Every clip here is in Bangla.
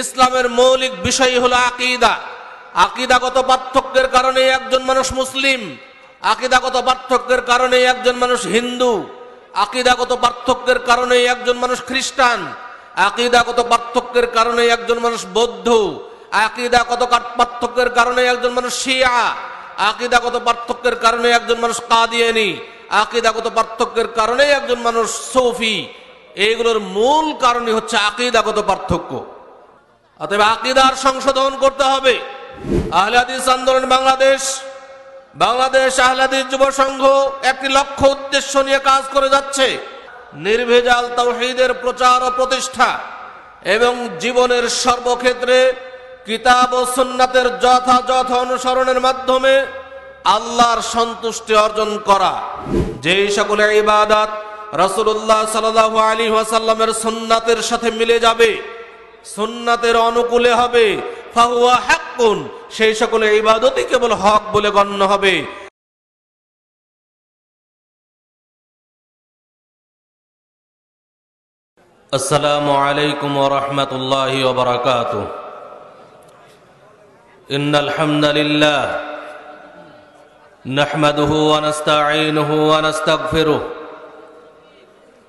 ইসলামের মৌলিক বিষয় হলো আকিদা আকিদাগত পার্থক্যের কারণে একজন মানুষ মুসলিম আকিদাগত পার্থক্যের কারণে একজন মানুষ হিন্দু আকিদাগত পার্থক্যের কারণে একজন মানুষ খ্রিস্টান আকিদাগত পার্থক্যের কারণে একজন মানুষ বৌদ্ধ আকিদাগত পার্থক্যের কারণে একজন মানুষ শিয়া আকিদাগত পার্থক্যের কারণে একজন মানুষ কাদিয়ানি আকিদাগত পার্থক্যের কারণে একজন মানুষ সৌফি এইগুলোর মূল কারণই হচ্ছে আকিদাগত পার্থক্য অতএব আকিদার সংশোধন করতে হবে আহলাদিস আন্দোলন বাংলাদেশ বাংলাদেশ আহলাদিস যুব সংঘ একটি লক্ষ্য উদ্দেশ্য নিয়ে কাজ করে যাচ্ছে নির্ভেজাল তৌহিদের প্রচার ও প্রতিষ্ঠা এবং জীবনের সর্বক্ষেত্রে কিতাব ও সুন্নাতের যথাযথ অনুসরণের মাধ্যমে আল্লাহর সন্তুষ্টি অর্জন করা যেই সকল ইবাদাত রসুল্লাহ সাল আলী ওয়াসাল্লামের সুন্নাতের সাথে মিলে যাবে সুন্নাতের অনুকূলে হবে ফাহুয়া হাক্কুন সেই সকলে বাদতি কেবল হক বলে গণ্য হবে আসসালামু আলাইকুম ওরহমতুল্লাহ ওবরাকাত إن الحمد لله نحمده ونستعينه ونستغفره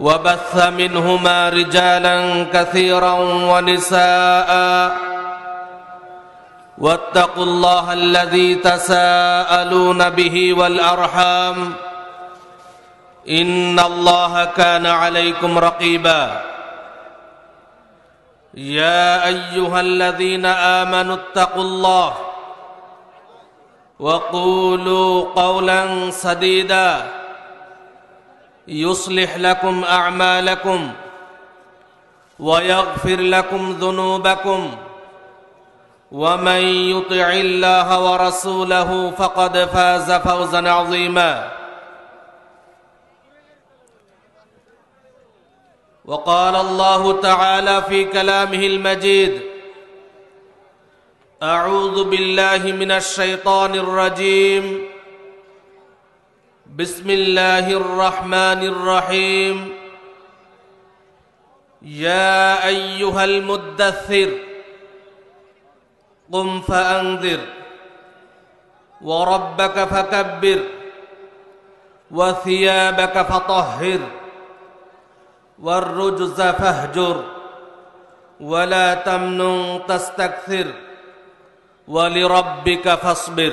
وبث منهما رجالا كثيرا ونساء واتقوا الله الذي تساءلون به والارحام ان الله كان عليكم رقيبا يا ايها الذين امنوا اتقوا الله وقولوا قولا سديدا يصلح لكم اعمالكم ويغفر لكم ذنوبكم ومن يطع الله ورسوله فقد فاز فوزا عظيما وقال الله تعالى في كلامه المجيد اعوذ بالله من الشيطان الرجيم بسم الله الرحمن الرحيم يا ايها المدثر قم فانذر وربك فكبر وثيابك فطهر والرجز فاهجر ولا تمنن تستكثر ولربك فاصبر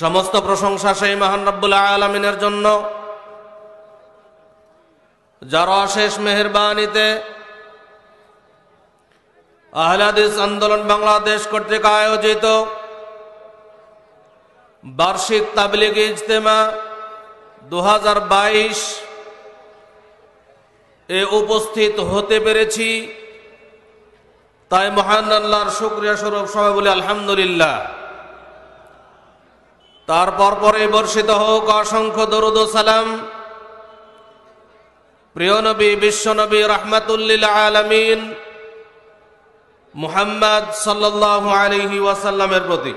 সমস্ত প্রশংসা সেই মহান রব্বুল আলমিনের জন্য যার অশেষ মেহরবানিতে আহলাদিস আন্দোলন বাংলাদেশ কর্তৃক আয়োজিত বার্ষিক তাবলিগ ইজতেমা দু এ উপস্থিত হতে পেরেছি তাই মহান আল্লাহর শুক্রিয়া স্বরূপ সবাই বলি আলহামদুলিল্লাহ তারপর পরে বর্ষিত হোক অসংখ্য দরুদ সালাম প্রিয় নবী নবী রহমাতুল্লিল আলমিন মুহাম্মদ সাল্লাহ আলহি ওয়াসাল্লামের প্রতি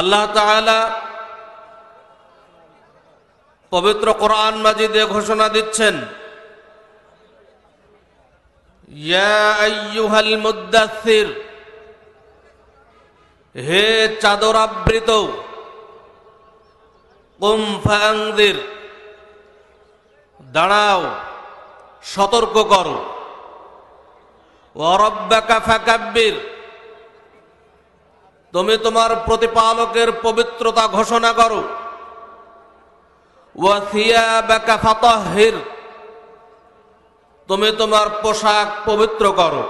আল্লাহ পবিত্র কোরআন মাজিদে ঘোষণা দিচ্ছেন ইয়া আইয়ুহাল মুদাসির হে চাদর আবৃত দাঁড়াও সতর্ক করো অরব্বাকা ফ্যাকাব্বির তুমি তোমার প্রতিপালকের পবিত্রতা ঘোষণা করো ওয়াসিয়া ফাতাহির তুমি তোমার পোশাক পবিত্র করো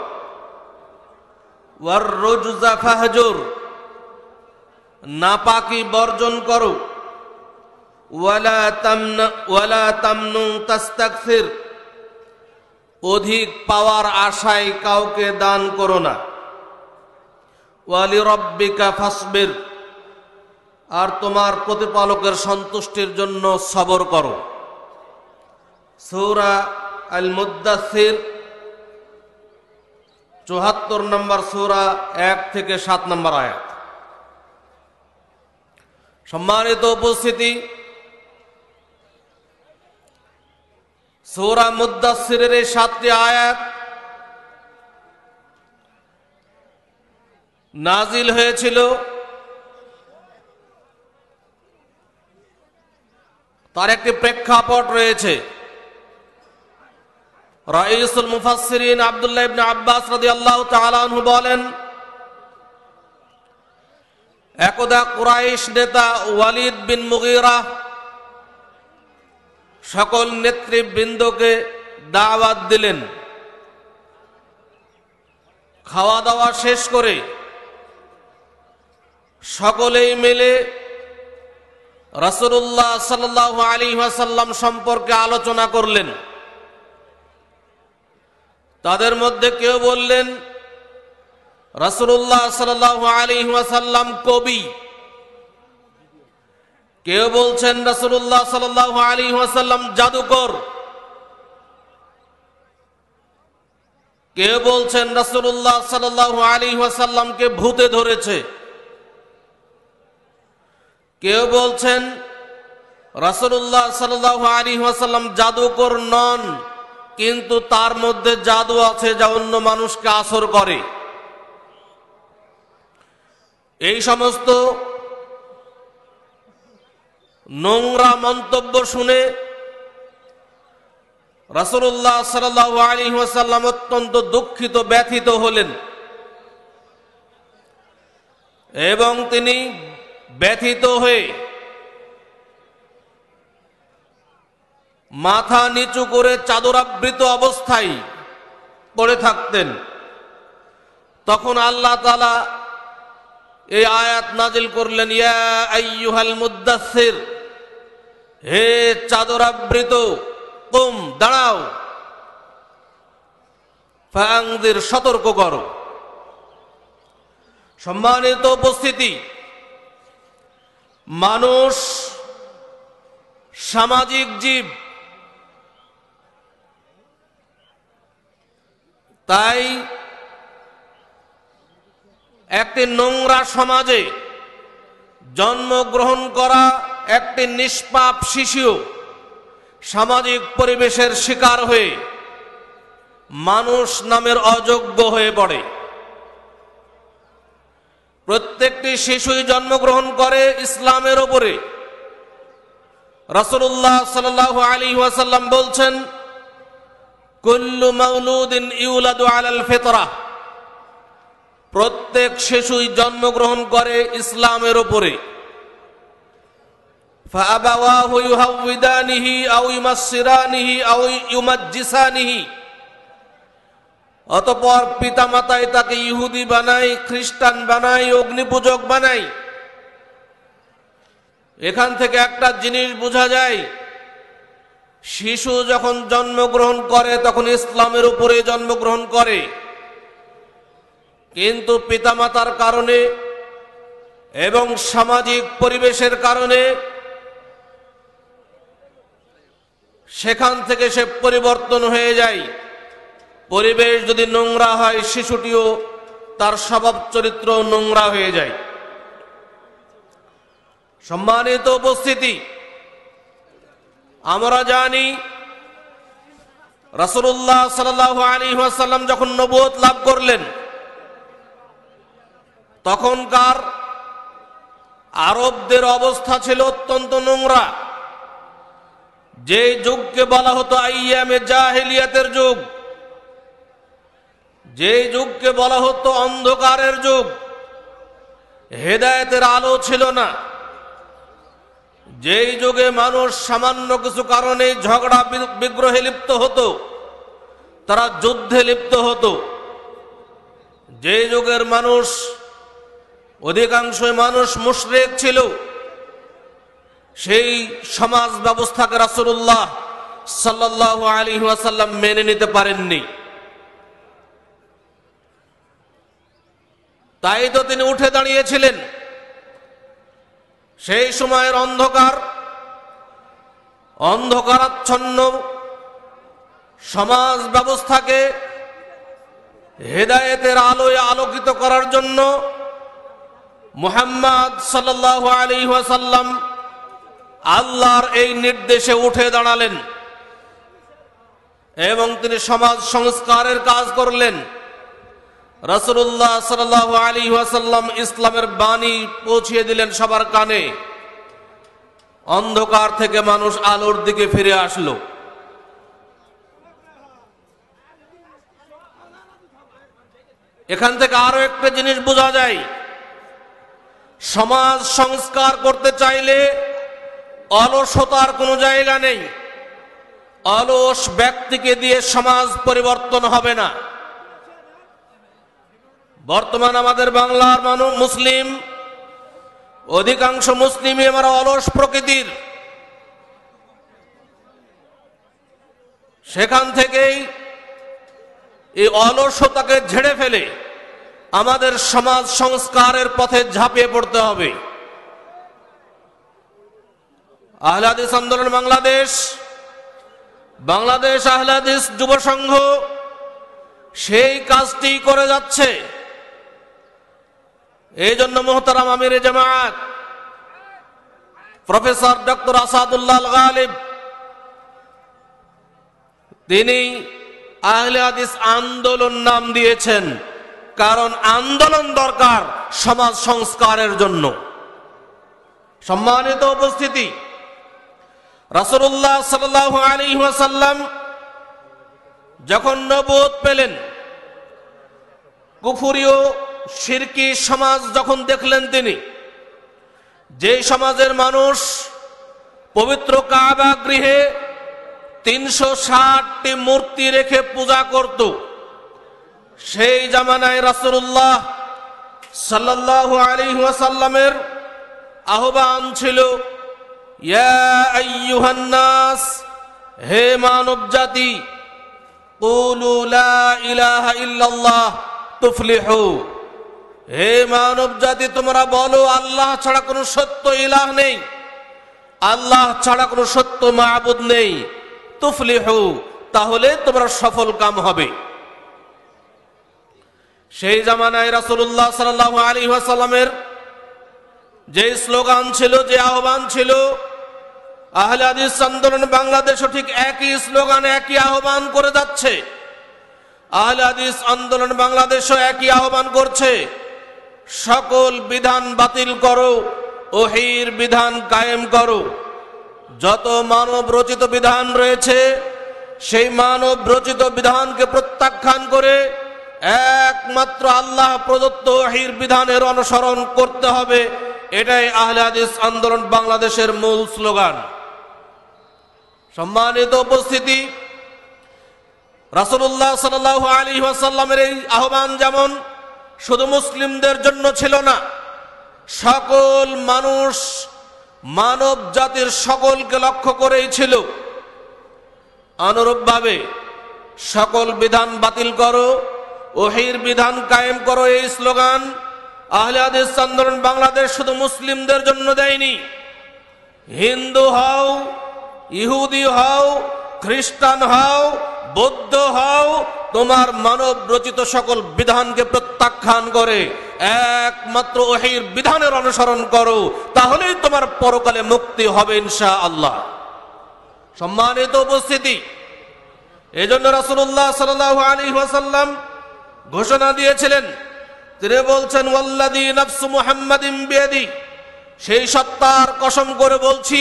ওয়ার রোজা ফাহজুর নাপাকি বর্জন করো ওয়ালা ওয়ালা তামনু তাস্তাকসির অধিক পাওয়ার আশায় কাউকে দান করো না ওয়ালি রব্বিকা ফাসবির আর তোমার প্রতিপালকের সন্তুষ্টির জন্য সবর করো সৌরা আল মুদাসির চুহাত্তর নম্বর সৌরা এক থেকে সাত নম্বর আয়াত সম্মানিত উপস্থিতি সৌরা মুদাসিরের এই সাতটি আয়াত নাজিল হয়েছিল তার একটি প্রেক্ষাপট রয়েছে রাইসুল মুফাসসিরিন আব্দুল্লাহ ইবনে আব্বাস রাদিয়াল্লাহু তাআলা আনহু বলেন একদা কুরাইশ নেতা ওয়ালিদ বিন মুগিরা সকল নেতৃবৃন্দকে দাওয়াত দিলেন খাওয়া দাওয়া শেষ করে সকলেই মিলে রসুল্লাহ সাল্লাহ আলী আসাল্লাম সম্পর্কে আলোচনা করলেন তাদের মধ্যে কেউ বললেন রসুল্লাহ সাল আলী ওয়াসাল্লাম কবি কেউ বলছেন রসুল্লাহ সাল আলী ওয়াসাল্লাম জাদুকর কেউ বলছেন রসুল্লাহ সাল আলী ভূতে ধরেছে কেউ বলছেন রসুল্লাহ সাল আলী ওয়াসাল্লাম জাদুকর নন কিন্তু তার মধ্যে জাদু আছে যা অন্য মানুষকে আসর করে এই সমস্ত নোংরা মন্তব্য শুনে রাসুল্লাহ সাল্লাহ আলী ওয়াসাল্লাম অত্যন্ত দুঃখিত ব্যথিত হলেন এবং তিনি ব্যথিত হয়ে মাথা নিচু করে চাদরাবৃত অবস্থায় পড়ে থাকতেন তখন আল্লাহ তালা এই আয়াত নাজিল করলেন ইয়া মুদাসির হে চাদর আবৃত কুম দাঁড়াও ফাংদের সতর্ক করো সম্মানিত উপস্থিতি মানুষ সামাজিক জীব তাই একটি নোংরা সমাজে জন্মগ্রহণ করা একটি নিষ্পাপ শিশু সামাজিক পরিবেশের শিকার হয়ে মানুষ নামের অযোগ্য হয়ে পড়ে প্রত্যেকটি শিশুই জন্মগ্রহণ করে ইসলামের ওপরে রসুল্লাহ সাল আলী ওয়াসাল্লাম বলছেন কুল্লু মৌলুদ্দিন ইউলাদু আলাল ফেতরা প্রত্যেক শিশুই জন্মগ্রহণ করে ইসলামের ওপরে অতপর পিতা মাতায় তাকে ইহুদি বানাই খ্রিস্টান বানাই অগ্নিপূজক বানাই এখান থেকে একটা জিনিস বোঝা যায় শিশু যখন জন্মগ্রহণ করে তখন ইসলামের উপরে জন্মগ্রহণ করে কিন্তু পিতামাতার কারণে এবং সামাজিক পরিবেশের কারণে সেখান থেকে সে পরিবর্তন হয়ে যায় পরিবেশ যদি নোংরা হয় শিশুটিও তার স্বভাব চরিত্র নোংরা হয়ে যায় সম্মানিত উপস্থিতি আমরা জানি রাসুল্লাহ সাল আলী সাল্লাম যখন নবুয়ত লাভ করলেন তখনকার আরবদের অবস্থা ছিল অত্যন্ত নোংরা যে যুগকে বলা হতো আইয়ামে জাহেলিয়াতের যুগ যে যুগকে বলা হতো অন্ধকারের যুগ হেদায়তের আলো ছিল না যেই যুগে মানুষ সামান্য কিছু কারণে ঝগড়া বিগ্রহে লিপ্ত হতো তারা যুদ্ধে লিপ্ত হতো যে যুগের মানুষ অধিকাংশ মানুষ মুশরেক ছিল সেই সমাজ ব্যবস্থাকে রাসুল্লাহ সাল্লাহ আলী মেনে নিতে পারেননি তাই তো তিনি উঠে দাঁড়িয়েছিলেন সেই সময়ের অন্ধকার অন্ধকারাচ্ছন্ন সমাজ ব্যবস্থাকে হেদায়েতের আলোয় আলোকিত করার জন্য মুহাম্মদ সাল্লাহ আলী ওয়াসাল্লাম আল্লাহর এই নির্দেশে উঠে দাঁড়ালেন এবং তিনি সমাজ সংস্কারের কাজ করলেন রসুল্লাহ সাল আলী ওয়াসাল্লাম ইসলামের বাণী পৌঁছিয়ে দিলেন সবার কানে অন্ধকার থেকে মানুষ আলোর দিকে ফিরে আসলো এখান থেকে আরো একটা জিনিস বোঝা যায় সমাজ সংস্কার করতে চাইলে অলসতার কোনো জায়গা নেই অলস ব্যক্তিকে দিয়ে সমাজ পরিবর্তন হবে না বর্তমান আমাদের বাংলার মানুষ মুসলিম অধিকাংশ মুসলিমই আমরা অলস প্রকৃতির সেখান থেকেই এই অলসতাকে ঝেড়ে ফেলে আমাদের সমাজ সংস্কারের পথে ঝাঁপিয়ে পড়তে হবে আহলাদিস আন্দোলন বাংলাদেশ বাংলাদেশ আহলাদিস যুব সংঘ সেই কাজটি করে যাচ্ছে এই জন্য মোহতারাম আমির জামাত প্রফেসর ডক্টর আসাদুল্লাহ গালিব তিনি আহলে আন্দোলন নাম দিয়েছেন কারণ আন্দোলন দরকার সমাজ সংস্কারের জন্য সম্মানিত উপস্থিতি রাসুল্লাহ সাল্লাহ আলী যখন নবোধ পেলেন কুফুরীয় শিরকি সমাজ যখন দেখলেন তিনি যে সমাজের মানুষ পবিত্র কাবা গৃহে তিনশো ষাটটি মূর্তি রেখে পূজা করত সেই জামানায় রাসুল্লাহ সাল্লাহ আলী ওয়াসাল্লামের আহ্বান ছিল ইয়াস হে মানব জাতি হে মানব জাতি তোমরা বলো আল্লাহ ছাড়া কোনো সত্য ইলাহ নেই আল্লাহ ছাড়া কোনো সত্য মাহবুদ নেই তুফলিহ তাহলে তোমরা সফল কাম হবে সেই জামানায় রাসুল্লাহ সাল্লাহ আলী আসাল্লামের যে স্লোগান ছিল যে আহ্বান ছিল আহলাদিস আন্দোলন বাংলাদেশও ঠিক একই স্লোগান একই আহ্বান করে যাচ্ছে আহলাদিস আন্দোলন বাংলাদেশও একই আহ্বান করছে সকল বিধান বাতিল করো ওহির বিধান কায়েম করো যত মানব রচিত বিধান রয়েছে সেই মানব রচিত বিধানকে প্রত্যাখ্যান করে একমাত্র আল্লাহ প্রদত্ত হির বিধানের অনুসরণ করতে হবে এটাই আহলে আন্দোলন বাংলাদেশের মূল স্লোগান সম্মানিত উপস্থিতি রাসুল্লাহ সাল আলী ওয়াসাল্লামের এই আহ্বান যেমন শুধু মুসলিমদের জন্য ছিল না সকল মানুষ মানব জাতির সকলকে লক্ষ্য করেই ছিল অনুরূপভাবে সকল বিধান বাতিল করো ওহির বিধান কায়েম করো এই স্লোগান আহলে হাদিস আন্দোলন বাংলাদেশ শুধু মুসলিমদের জন্য দেয়নি হিন্দু হও ইহুদি হও খ্রিস্টান হও বৌদ্ধ হও তোমার মানব রচিত সকল বিধানকে প্রত্যাখ্যান করে একমাত্র ওহির বিধানের অনুসরণ করো তাহলেই তোমার পরকালে মুক্তি হবে ইনশা আল্লাহ সম্মানিত উপস্থিতি এজন্য রাসুল্লাহ সাল আলী ওয়াসাল্লাম ঘোষণা দিয়েছিলেন তিনি বলছেন ওয়াল্লাদি নফসু মুহাম্মাদিন বিয়াদি সেই সত্তার কসম করে বলছি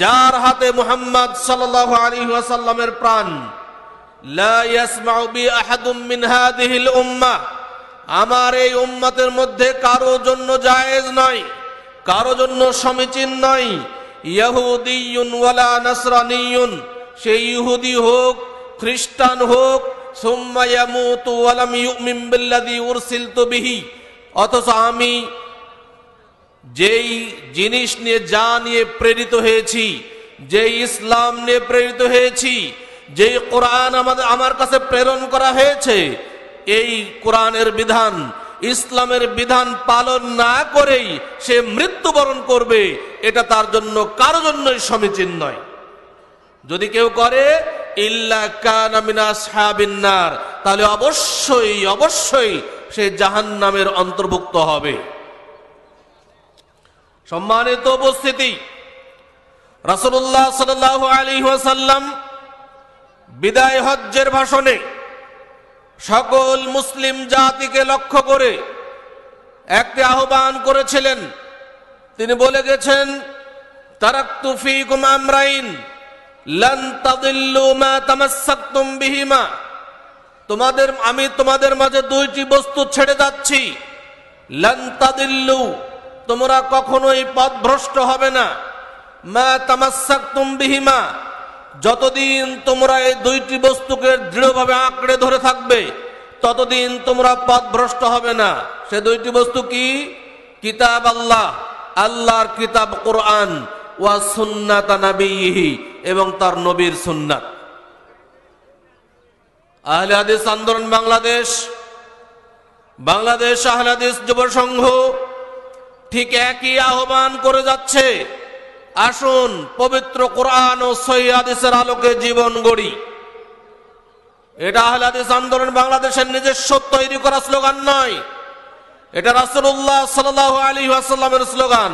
যার হাতে মুহাম্মদ সাল্লাল্লাহু আলাইহি ওয়াসাল্লামের প্রাণ লা ইয়াসমাউ বি আহাদুম মিন হাদিহিল উম্মাহ আমার এই উম্মতের মধ্যে কারো জন্য জায়েজ নয় কারো জন্য সমীচীন নয় ইয়াহুদিউন ওয়ালা নাসরানিউন সেই ইহুদি হোক খ্রিস্টান হোক সুম্মা ইয়ামুতু ওয়া লাম অথচ আমি যেই জিনিস নিয়ে যা নিয়ে প্রেরিত হয়েছি যে ইসলাম নিয়ে প্রেরিত হয়েছি যে কোরআন আমাদের আমার কাছে প্রেরণ করা হয়েছে এই কোরআনের বিধান ইসলামের বিধান পালন না করেই সে মৃত্যুবরণ করবে এটা তার জন্য কারো জন্যই সমীচীন নয় যদি কেউ করে ইল্লাকানার তাহলে অবশ্যই অবশ্যই সে জাহান নামের অন্তর্ভুক্ত হবে সম্মানিত উপস্থিতি রাসুল্লাহ সাল আলী ওয়াসাল্লাম বিদায় হজ্জের ভাষণে সকল মুসলিম জাতিকে লক্ষ্য করে একটি আহ্বান করেছিলেন তিনি বলে গেছেন তারাক তুফি তোমাদের আমি তোমাদের মাঝে দুইটি বস্তু ছেড়ে যাচ্ছি লন্তাদিল্লু তোমরা কখনোই ভ্রষ্ট হবে না মা তামাশাক বিহিমা যতদিন তোমরা এই দুইটি বস্তুকে দৃঢ়ভাবে আঁকড়ে ধরে থাকবে ততদিন তোমরা পথভ্রষ্ট হবে না সে দুইটি বস্তু কি কিতাব আল্লাহ আল্লাহর কিতাব কোরআন ওয়া সুন্নাতা নাবিহি এবং তার নবীর সুন্নাত আহলে হাদিস আন্দোলন বাংলাদেশ বাংলাদেশ আহলাদিস যুব সংঘ ঠিক একই আহ্বান করে যাচ্ছে আসুন পবিত্র কোরআন ও সৈয়াদিসের আলোকে জীবন গড়ি এটা আহলাদিস আন্দোলন বাংলাদেশের নিজস্ব তৈরি করা স্লোগান নয় এটা রাসুল্লাহ সাল আলী আসাল্লামের স্লোগান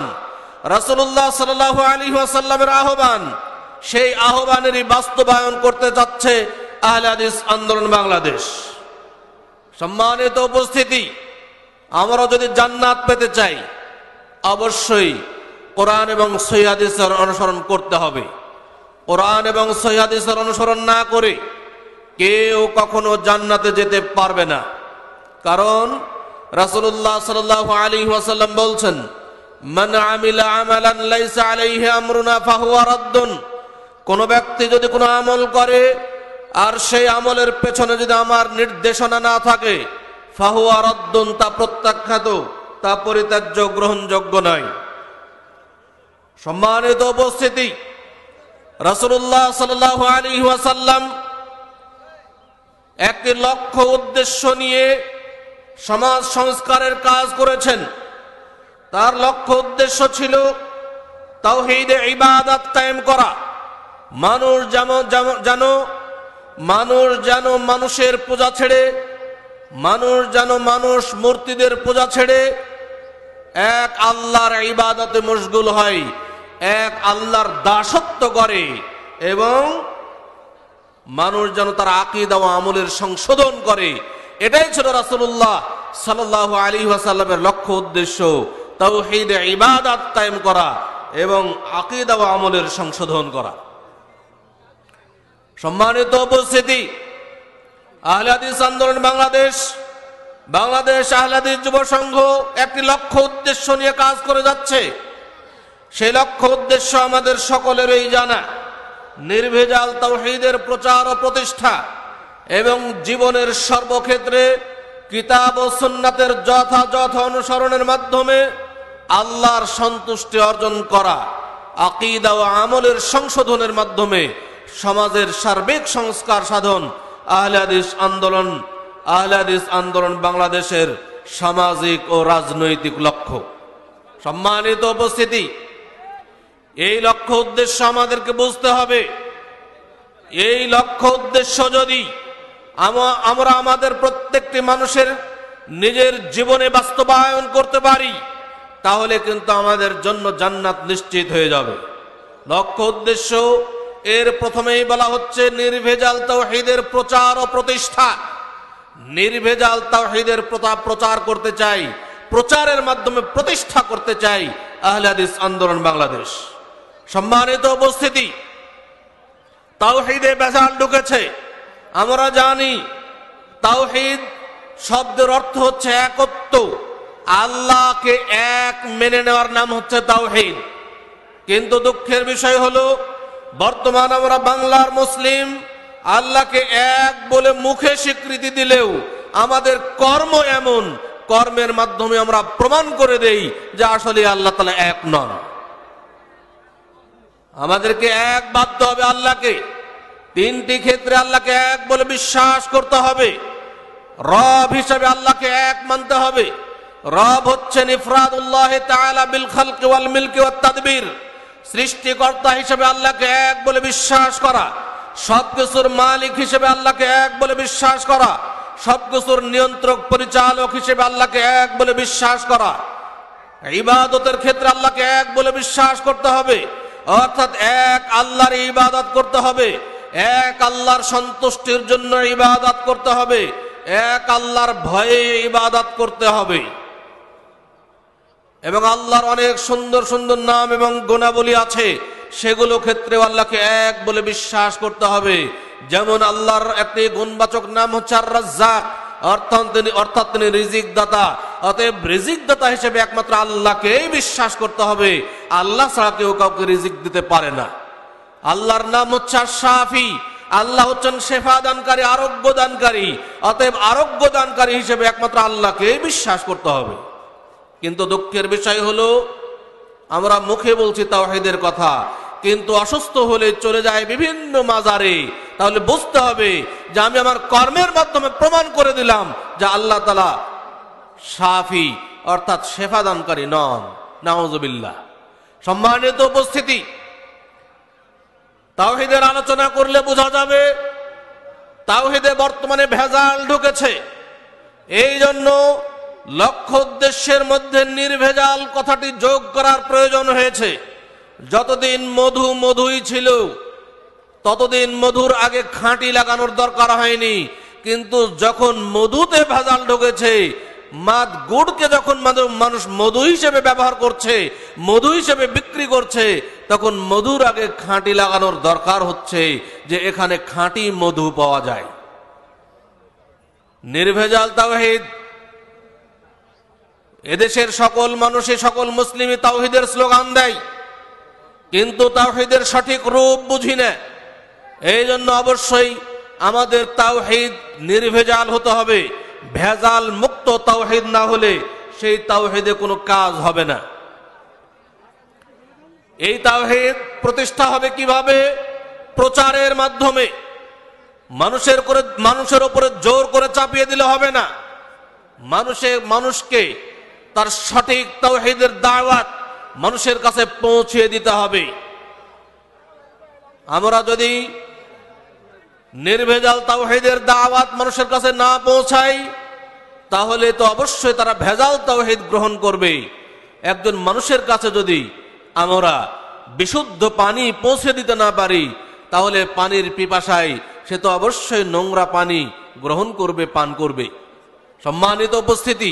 রাসুল্লাহ সাল আলী আসাল্লামের আহ্বান সেই আহ্বানেরই বাস্তবায়ন করতে যাচ্ছে আহলাদিস আন্দোলন বাংলাদেশ সম্মানিত উপস্থিতি আমরা যদি জান্নাত পেতে চাই অবশ্যই কোরআন এবং সৈয়াদিসের অনুসরণ করতে হবে কোরআন এবং সৈয়াদিসের অনুসরণ না করে কেউ কখনো জান্নাতে যেতে পারবে না কারণ রাসুল্লাহ সাল আলী ওয়াসাল্লাম বলছেন কোন ব্যক্তি যদি কোনো আমল করে আর সেই আমলের পেছনে যদি আমার নির্দেশনা না থাকে ফাহুয়া তা প্রত্যাখ্যাত তা পরিত্যাজ্য গ্রহণযোগ্য নয় সম্মানিত উপস্থিতি রসুল্লাহ সাল্লাম একটি লক্ষ্য উদ্দেশ্য নিয়ে সমাজ সংস্কারের কাজ করেছেন তার লক্ষ্য উদ্দেশ্য ছিল তাওহিদে ইবাদত কায়েম করা মানুষ যেমন যেন মানুষ যেন মানুষের পূজা ছেড়ে মানুষ যেন মানুষ মূর্তিদের পূজা ছেড়ে এক আল্লাহর ইবাদতে মশগুল হয় এক আল্লাহর দাসত্ব করে এবং মানুষ যেন তার আকিদা ও আমলের সংশোধন করে এটাই ছিল রাসুল্লাহ সাল্লাহ আলী আসাল্লামের লক্ষ্য উদ্দেশ্য তৌহিদ ইবাদাত কায়েম করা এবং আকিদা ও আমলের সংশোধন করা সম্মানিত উপস্থিতি আহলাদিস আন্দোলন বাংলাদেশ বাংলাদেশ আহলাদিস যুব সংঘ একটি লক্ষ্য উদ্দেশ্য নিয়ে কাজ করে যাচ্ছে সেই লক্ষ্য উদ্দেশ্য আমাদের সকলেরই জানা নির্ভেজাল তৌহিদের প্রচার ও প্রতিষ্ঠা এবং জীবনের সর্বক্ষেত্রে কিতাব ও সন্ন্যাতের যথাযথ অনুসরণের মাধ্যমে আল্লাহর সন্তুষ্টি অর্জন করা আকিদা ও আমলের সংশোধনের মাধ্যমে সমাজের সার্বিক সংস্কার সাধন আহলাদিস আন্দোলন আহলাদিস আন্দোলন বাংলাদেশের সামাজিক ও রাজনৈতিক লক্ষ্য সম্মানিত উপস্থিতি এই লক্ষ্য উদ্দেশ্য আমাদেরকে বুঝতে হবে এই লক্ষ্য উদ্দেশ্য যদি আমরা আমাদের প্রত্যেকটি মানুষের নিজের জীবনে বাস্তবায়ন করতে পারি তাহলে কিন্তু আমাদের জন্য জান্নাত নিশ্চিত হয়ে যাবে লক্ষ্য উদ্দেশ্য এর প্রথমেই বলা হচ্ছে নির্ভেজাল তাওহিদের প্রচার ও প্রতিষ্ঠা নির্ভেজাল তাওহিদের প্রচার করতে চাই প্রচারের মাধ্যমে প্রতিষ্ঠা করতে চাই আহলাদিস আন্দোলন বাংলাদেশ সম্মানিত উপস্থিতি তাওহিদে বেজাল ঢুকেছে আমরা জানি তাওহিদ শব্দের অর্থ হচ্ছে একত্ব আল্লাহকে এক মেনে নেওয়ার নাম হচ্ছে তাওহিদ কিন্তু দুঃখের বিষয় হলো বর্তমান আমরা বাংলার মুসলিম আল্লাহকে এক বলে মুখে স্বীকৃতি দিলেও আমাদের কর্ম এমন কর্মের মাধ্যমে আমরা প্রমাণ করে দেই যে আসলে আল্লাহ তালা এক নন আমাদেরকে এক বাধ্য হবে আল্লাহকে তিনটি ক্ষেত্রে আল্লাহকে এক বলে বিশ্বাস করতে হবে রব হিসাবে আল্লাহকে এক মানতে হবে রব হচ্ছেন ইফরাদ তাদবির সৃষ্টিকর্তা হিসেবে আল্লাহকে এক বলে বিশ্বাস করা সবকিছুর মালিক হিসেবে আল্লাহকে এক বলে বিশ্বাস করা সবকিছুর নিয়ন্ত্রক পরিচালক হিসেবে আল্লাহকে এক বলে বিশ্বাস করা ইবাদতের ক্ষেত্রে আল্লাহকে এক বলে বিশ্বাস করতে হবে অর্থাৎ এক আল্লাহর ইবাদত করতে হবে এক আল্লাহর সন্তুষ্টির জন্য ইবাদাত করতে হবে এক আল্লাহর ভয়ে ইবাদাত করতে হবে এবং আল্লাহর অনেক সুন্দর সুন্দর নাম এবং গুণাবলী আছে সেগুলো ক্ষেত্রে আল্লাহকে এক বলে বিশ্বাস করতে হবে যেমন আল্লাহর একটি গুণবাচক নাম হচ্ছে আর রাজ্জাক অর্থাৎ তিনি অর্থাৎ তিনি রিজিক দাতা অতএব রিজিক দাতা হিসেবে একমাত্র আল্লাহকেই বিশ্বাস করতে হবে আল্লাহ ছাড়া কেউ কাউকে রিজিক দিতে পারে না আল্লাহর নাম হচ্ছে সাফি আল্লাহ হচ্ছেন শেফা দানকারী আরোগ্য দানকারী অতএব আরোগ্য দানকারী হিসেবে একমাত্র আল্লাহকে বিশ্বাস করতে হবে কিন্তু দুঃখের বিষয় হলো আমরা মুখে বলছি তাওহিদের কথা কিন্তু অসুস্থ হলে চলে যায় বিভিন্ন মাজারে তাহলে বুঝতে হবে যে আমি আমার কর্মের মাধ্যমে প্রমাণ করে দিলাম যে আল্লাহ তালা সাফি অর্থাৎ শেফা দানকারী নন নাওজবিল্লা সম্মানিত উপস্থিতি তাওহিদের আলোচনা করলে বোঝা যাবে তাওহিদে বর্তমানে ভেজাল ঢুকেছে এই জন্য লক্ষ্য উদ্দেশ্যের মধ্যে নির্ভেজাল কথাটি যোগ করার প্রয়োজন হয়েছে যতদিন মধু মধুই ছিল ততদিন মধুর আগে খাঁটি লাগানোর দরকার হয়নি কিন্তু যখন মধুতে ভেজাল ঢুকেছে মাদ গুড়কে যখন মানুষ মধু হিসেবে ব্যবহার করছে মধু হিসেবে বিক্রি করছে তখন মধুর আগে খাঁটি লাগানোর দরকার হচ্ছে যে এখানে খাঁটি মধু পাওয়া যায় নির্ভেজাল তাওহিদ এদেশের সকল মানুষে সকল মুসলিমই তাওহিদের স্লোগান দেয় কিন্তু তাওহিদের সঠিক রূপ বুঝি না এই জন্য অবশ্যই আমাদের তাওহিদ নির্ভেজাল হতে হবে ভেজাল মুক্ত তাওহিদ না হলে সেই তাওহিদে কোনো কাজ হবে না এই তাওহিদ প্রতিষ্ঠা হবে কিভাবে প্রচারের মাধ্যমে মানুষের করে মানুষের উপরে জোর করে চাপিয়ে দিলে হবে না মানুষে মানুষকে তার সঠিক তাওহিদের দাওয়াত মানুষের কাছে পৌঁছিয়ে দিতে হবে আমরা যদি নির্ভেজাল তাওহেদের দাওয়াত মানুষের কাছে না পৌঁছায় তাহলে তো অবশ্যই তারা ভেজাল তাওহেদ গ্রহণ করবে একজন মানুষের কাছে যদি আমরা বিশুদ্ধ পানি পৌঁছে দিতে না পারি তাহলে পানির পিপাসায় সে তো অবশ্যই নোংরা পানি গ্রহণ করবে পান করবে সম্মানিত উপস্থিতি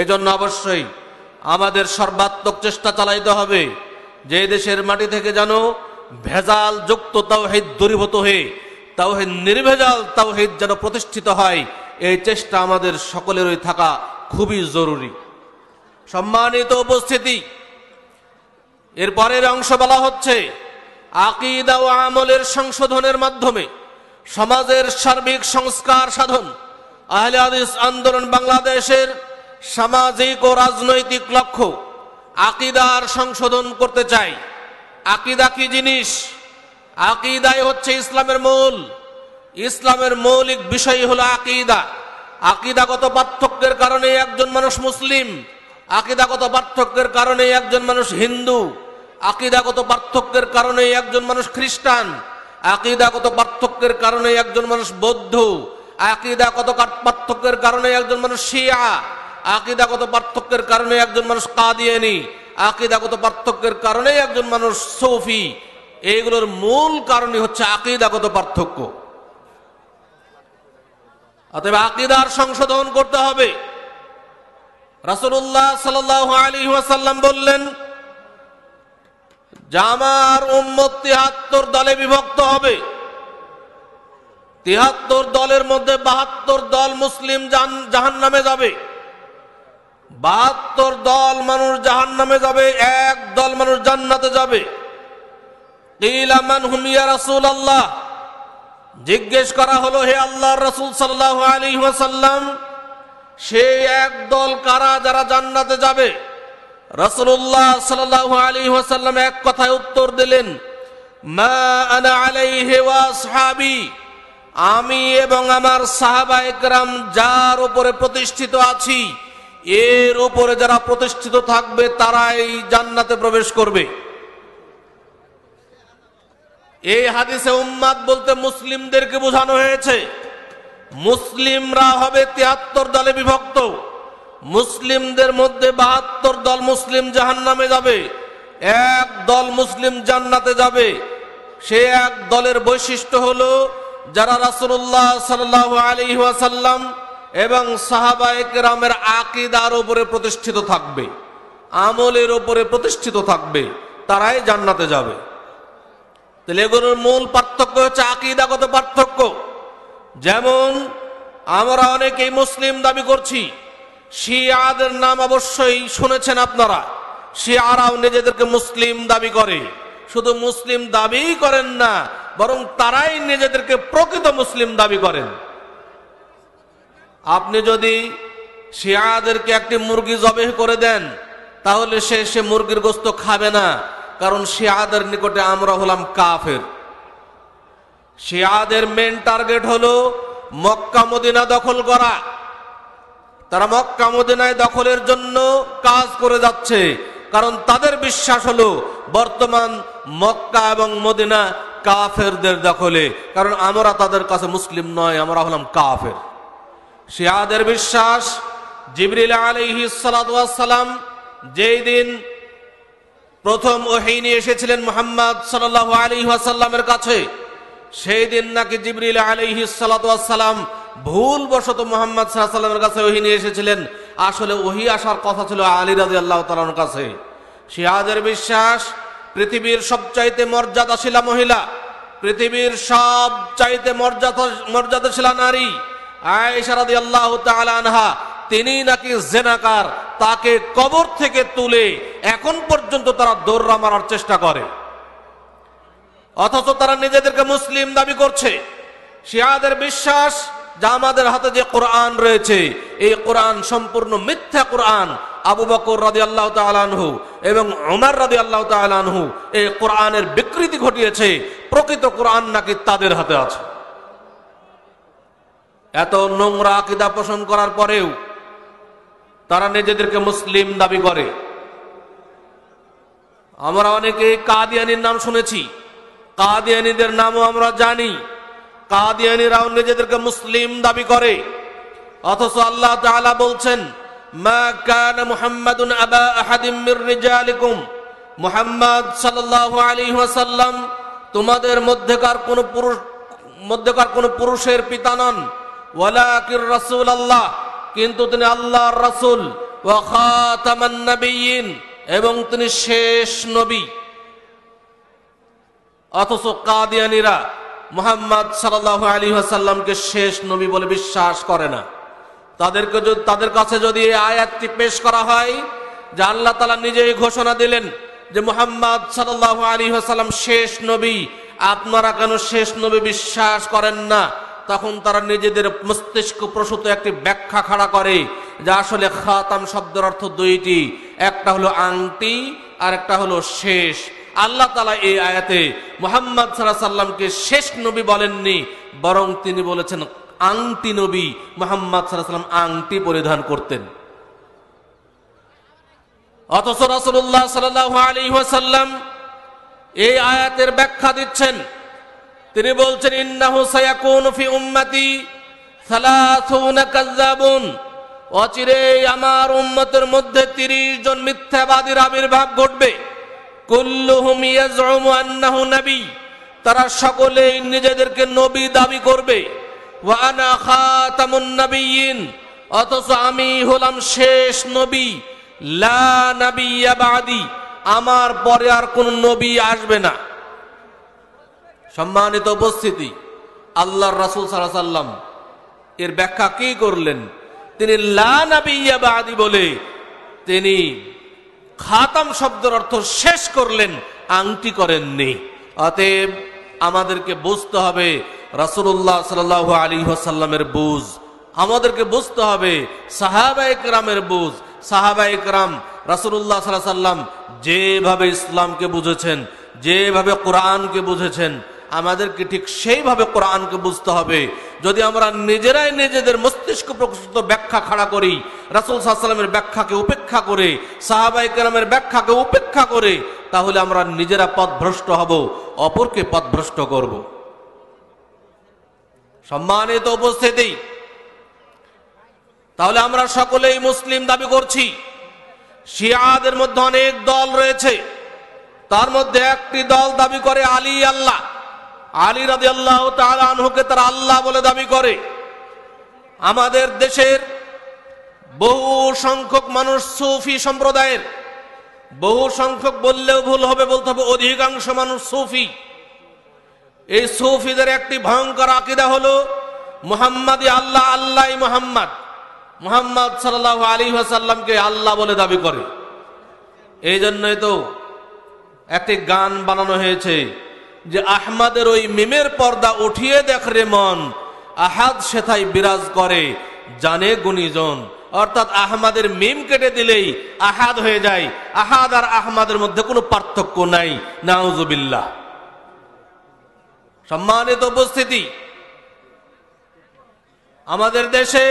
এজন্য অবশ্যই আমাদের সর্বাত্মক চেষ্টা চালাইতে হবে যে দেশের মাটি থেকে যেন ভেজাল যুক্ত তাওহেদ দূরীভূত হয়ে তাওহিদ নির্ভেজাল তাওহিদ যেন প্রতিষ্ঠিত হয় এই চেষ্টা আমাদের সকলেরই থাকা খুবই জরুরি সম্মানিত উপস্থিতি এর পরের অংশ বলা হচ্ছে আকিদা ও আমলের সংশোধনের মাধ্যমে সমাজের সার্বিক সংস্কার সাধন আহলে আদিস আন্দোলন বাংলাদেশের সামাজিক ও রাজনৈতিক লক্ষ্য আকিদার সংশোধন করতে চাই আকিদা কি জিনিস আকিদাই হচ্ছে ইসলামের মূল ইসলামের মৌলিক বিষয় হলো আকিদা আকিদাগত পার্থক্যের কারণে একজন মানুষ মুসলিম আকিদাগত পার্থক্যের কারণে একজন মানুষ হিন্দু আকিদাগত পার্থক্যের কারণে একজন মানুষ খ্রিস্টান আকিদাগত পার্থক্যের কারণে একজন মানুষ বৌদ্ধ আকিদাগত পার্থক্যের কারণে একজন মানুষ শিয়া আকিদাগত পার্থক্যের কারণে একজন মানুষ কাদিয়ানি আকিদাগত পার্থক্যের কারণে একজন মানুষ সৌফি এইগুলোর মূল কারণই হচ্ছে আকিদাগত পার্থক্য অতএব আকিদার সংশোধন করতে হবে রাসুল্লাহ সাল আলী ওয়াসাল্লাম বললেন জামার উম্মত তিয়াত্তর দলে বিভক্ত হবে তিয়াত্তর দলের মধ্যে বাহাত্তর দল মুসলিম জাহান নামে যাবে বাহাত্তর দল মানুষ জাহান নামে যাবে এক দল মানুষ জান্নাতে যাবে আল্লাহ জিজ্ঞেস করা হলো হে আল্লাহ রসুল সাল্লাহ আলী ওয়াসাল্লাম সেই একদল কারা যারা জান্নাতে যাবে রসুল্লাহ সাল্লাহ আলী ওয়াসাল্লাম এক কথায় উত্তর দিলেন মা আনা আলাইহি ওয়াসহাবি আমি এবং আমার সাহাবা একরাম যার উপরে প্রতিষ্ঠিত আছি এর উপরে যারা প্রতিষ্ঠিত থাকবে তারাই জান্নাতে প্রবেশ করবে এই হাদিসে উম্মাদ বলতে মুসলিমদেরকে বোঝানো হয়েছে মুসলিমরা হবে তিয়াত্তর দলে বিভক্ত মুসলিমদের মধ্যে বাহাত্তর দল মুসলিম জাহান নামে যাবে এক দল মুসলিম জান্নাতে যাবে সে এক দলের বৈশিষ্ট্য হল যারা রাসুল্লাহ সাল আলী ওয়াসাল্লাম এবং রামের আকিদার ওপরে প্রতিষ্ঠিত থাকবে আমলের ওপরে প্রতিষ্ঠিত থাকবে তারাই জান্নাতে যাবে তাহলে এগুলোর মূল পার্থক্য হচ্ছে আকিদাগত পার্থক্য যেমন আমরা অনেকেই মুসলিম দাবি করছি শিয়াদের নাম অবশ্যই শুনেছেন আপনারা শিয়ারাও নিজেদেরকে মুসলিম দাবি করে শুধু মুসলিম দাবি করেন না বরং তারাই নিজেদেরকে প্রকৃত মুসলিম দাবি করেন আপনি যদি শিয়াদেরকে একটি মুরগি জবে করে দেন তাহলে সে সে মুরগির গোস্ত খাবে না কারণ শিয়াদের নিকটে আমরা হলাম কাফের শিয়াদের মেন টার্গেট হলো মক্কা মদিনা দখল করা তারা মক্কা মদিনায় দখলের জন্য কাজ করে যাচ্ছে কারণ তাদের বিশ্বাস হলো বর্তমান মক্কা এবং মদিনা কাফেরদের দখলে কারণ আমরা তাদের কাছে মুসলিম নয় আমরা হলাম কাফের শিয়াদের বিশ্বাস জিবরিল আলহি সালাম যেই দিন প্রথম ওহি নিয়ে এসেছিলেন মোহাম্মদ সাল আলী আসাল্লামের কাছে সেই দিন নাকি জিবরিল সালাম ভুল ভুলবশত মোহাম্মদ সাল্লামের কাছে ওহি নিয়ে এসেছিলেন আসলে ওহি আসার কথা ছিল আলী রাজি আল্লাহ তালার কাছে শিয়াদের বিশ্বাস পৃথিবীর সবচাইতে মর্যাদাশীলা মহিলা পৃথিবীর সব চাইতে মর্যাদা মর্যাদাশীলা নারী আয়সারাদি আল্লাহ আনহা তিনি নাকি জেনাকার তাকে কবর থেকে তুলে এখন পর্যন্ত তারা দৌড়া মারার চেষ্টা করে অথচ তারা নিজেদেরকে মুসলিম দাবি করছে শিয়াদের বিশ্বাস যা আমাদের হাতে যে কোরআন রয়েছে এই কোরআন সম্পূর্ণ মিথ্যা কোরআন আবু বকর রাজি আল্লাহ তালহু এবং ওমর রাজি আল্লাহ তালহু এই কোরআনের বিকৃতি ঘটিয়েছে প্রকৃত কোরআন নাকি তাদের হাতে আছে এত নোংরা আকিদা পোষণ করার পরেও তারা নিজেদেরকে মুসলিম দাবি করে আমরা অনেকে কাদিয়ানির নাম শুনেছি কাদিয়ানিদের নামও আমরা জানি কাদিয়ানিরাও নিজেদেরকে মুসলিম দাবি করে অথচ আল্লাহ তাআলা বলছেন মা কানা মুহাম্মাদুন আবা আহাদিম মির রিজালিকুম মুহাম্মদ সাল্লাল্লাহু আলাইহি ওয়াসাল্লাম তোমাদের মধ্যেকার কোন পুরুষ মধ্যেকার কোন পুরুষের পিতা নন ওয়ালাকির রাসূলুল্লাহ কিন্তু তিনি আল্লাহ রাসুল এবং তিনি শেষ নবী অথচ কাদিয়ানিরা মোহাম্মদ সাল্লাহ আলী আসাল্লামকে শেষ নবী বলে বিশ্বাস করে না তাদেরকে যদি তাদের কাছে যদি এই আয়াতটি পেশ করা হয় যে আল্লাহ তালা নিজেই ঘোষণা দিলেন যে মোহাম্মদ সাল্লাহ আলী আসাল্লাম শেষ নবী আপনারা কেন শেষ নবী বিশ্বাস করেন না তখন তারা নিজেদের মস্তিষ্ক প্রসূত একটি ব্যাখ্যা খাড়া করে যা আসলে খাতাম শব্দের অর্থ দুইটি একটা হলো আংটি আর একটা হলো শেষ আল্লাহ তালা এই আয়াতে মোহাম্মদ সাল্লাহ সাল্লামকে শেষ নবী বলেননি বরং তিনি বলেছেন আংটি নবী মোহাম্মদ সাল্লাহ সাল্লাম আংটি পরিধান করতেন অথচ রাসুল্লাহ সাল্লাহ আলী এই আয়াতের ব্যাখ্যা দিচ্ছেন তিনি বলছেন ইন্নাহু সায়াকুন ফি উম্মতি সালাসুনা কাযাবুন অচিরে আমার উম্মতের মধ্যে 30 জন মিথ্যাবাদীর আবির্ভাব ঘটবে কুল্লুহুম ইয়াজউমু আন্নাহু নবী তারা সকলেই নিজেদেরকে নবী দাবি করবে ওয়া আনা খাতামুন নবিয়িন অথচ আমি হলাম শেষ নবী লা নবিয়্যা বাদি আমার পরে আর কোন নবী আসবে না সম্মানিত উপস্থিতি আল্লাহর রাসুল সাল্লাহ সাল্লাম এর ব্যাখ্যা কি করলেন তিনি লানাবিয়াবাদি বলে তিনি খাতাম শব্দের অর্থ শেষ করলেন আংটি করেননি অতএব আমাদেরকে বুঝতে হবে রাসুল্লাহ সাল আলী সাল্লামের বুঝ আমাদেরকে বুঝতে হবে সাহাবা একরামের বুঝ সাহাবা একরাম রাসুল্লাহ সাল্লাম যেভাবে ইসলামকে বুঝেছেন যেভাবে কোরআনকে বুঝেছেন আমাদেরকে ঠিক সেইভাবে কোরআনকে বুঝতে হবে যদি আমরা নিজেরাই নিজেদের মস্তিষ্ক প্রকৃত ব্যাখ্যা খাড়া করি রাসুল সাহসাল্লামের ব্যাখ্যাকে উপেক্ষা করে সাহাবাই কালামের ব্যাখ্যাকে উপেক্ষা করে তাহলে আমরা নিজেরা পথভ্রষ্ট হব অপরকে পথভ্রষ্ট করব সম্মানিত উপস্থিতি তাহলে আমরা সকলেই মুসলিম দাবি করছি শিয়াদের মধ্যে অনেক দল রয়েছে তার মধ্যে একটি দল দাবি করে আলী আল্লাহ আলী রাজি আল্লাহ আনহুকে তারা আল্লাহ বলে দাবি করে আমাদের দেশের বহু সংখ্যক মানুষ সুফি সম্প্রদায়ের বহু সংখ্যক বললেও ভুল হবে বলতে হবে অধিকাংশ মানুষ সুফি এই সুফিদের একটি ভয়ঙ্কর আকিদা হল মোহাম্মদ আল্লাহ আল্লাহ মোহাম্মদ মোহাম্মদ সাল্লাহ আলী সাল্লামকে আল্লাহ বলে দাবি করে এই জন্যই তো একটি গান বানানো হয়েছে যে আহমাদের ওই মিমের পর্দা উঠিয়ে দেখ রে মন আহাদ সেথায় বিরাজ করে জানে গুণীজন অর্থাৎ আহমাদের মিম কেটে দিলেই আহাদ হয়ে যায় আহাদ আর আহমাদের মধ্যে কোনো পার্থক্য নাই নাউজুবিল্লাহ সম্মানিত উপস্থিতি আমাদের দেশে